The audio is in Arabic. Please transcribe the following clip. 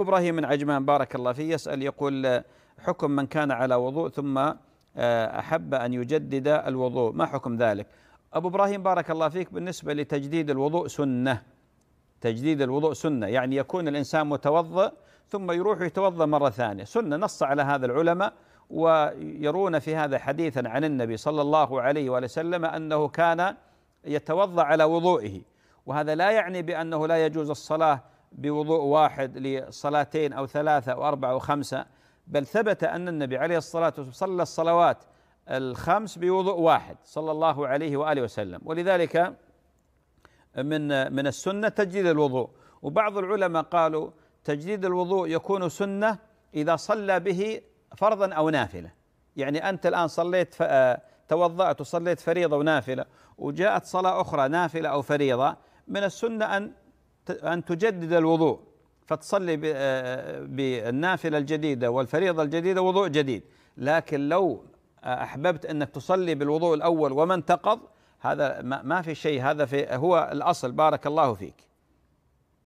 إبراهيم من عجمان بارك الله فيه يسأل يقول حكم من كان على وضوء ثم آه، أحب أن يجدد الوضوء ما حكم ذلك أبو إبراهيم بارك الله فيك بالنسبة لتجديد الوضوء سنة تجديد الوضوء سنة يعني يكون الإنسان متوضأ ثم يروح يتوضأ مرة ثانية سنة نص على هذا العلماء ويرون في هذا حديثا عن النبي صلى الله عليه وسلم أنه كان يتوضأ على وضوئه وهذا لا يعني بأنه لا يجوز الصلاة بوضوء واحد لصلاتين أو ثلاثة أو أربعة أو خمسة بل ثبت أن النبي عليه الصلاة والسلام صلى الصلوات الخمس بوضوء واحد صلى الله عليه وآله وسلم ولذلك من من السنة تجديد الوضوء وبعض العلماء قالوا تجديد الوضوء يكون سنة إذا صلى به فرضا أو نافلة يعني أنت الآن صليت توضأت وصليت فريضة ونافلة وجاءت صلاة أخرى نافلة أو فريضة من السنة أن أن تجدد الوضوء فتصلي آه، آه، بالنافلة الجديدة والفريضة الجديدة وضوء جديد لكن لو أحببت أنك تصلي بالوضوء الأول وما انتقض هذا ما في شيء هذا في هو الأصل بارك الله فيك